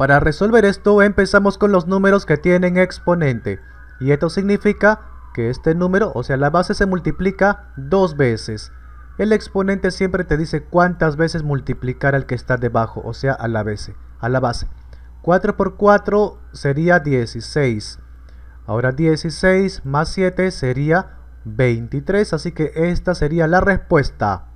Para resolver esto empezamos con los números que tienen exponente. Y esto significa que este número, o sea la base se multiplica dos veces. El exponente siempre te dice cuántas veces multiplicar al que está debajo, o sea a la base. la base. 4 por 4 sería 16. Ahora 16 más 7 sería 23, así que esta sería la respuesta.